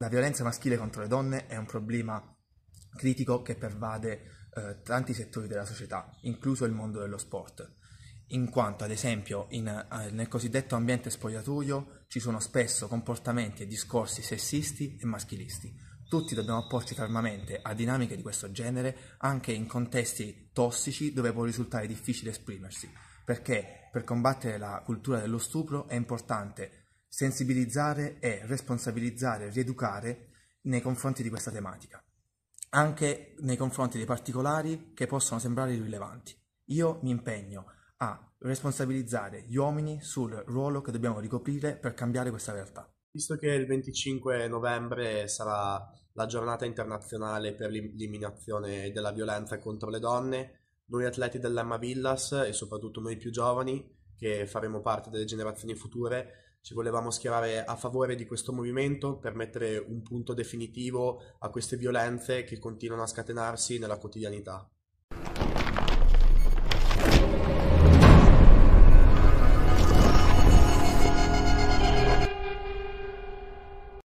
La violenza maschile contro le donne è un problema critico che pervade eh, tanti settori della società, incluso il mondo dello sport, in quanto ad esempio in, eh, nel cosiddetto ambiente spogliatoio ci sono spesso comportamenti e discorsi sessisti e maschilisti. Tutti dobbiamo opporci fermamente a dinamiche di questo genere anche in contesti tossici dove può risultare difficile esprimersi, perché per combattere la cultura dello stupro è importante sensibilizzare e responsabilizzare, rieducare nei confronti di questa tematica, anche nei confronti dei particolari che possono sembrare irrilevanti. Io mi impegno a responsabilizzare gli uomini sul ruolo che dobbiamo ricoprire per cambiare questa realtà. Visto che il 25 novembre sarà la giornata internazionale per l'eliminazione della violenza contro le donne, noi atleti dell'Emma Villas e soprattutto noi più giovani, che faremo parte delle generazioni future, ci volevamo schierare a favore di questo movimento per mettere un punto definitivo a queste violenze che continuano a scatenarsi nella quotidianità.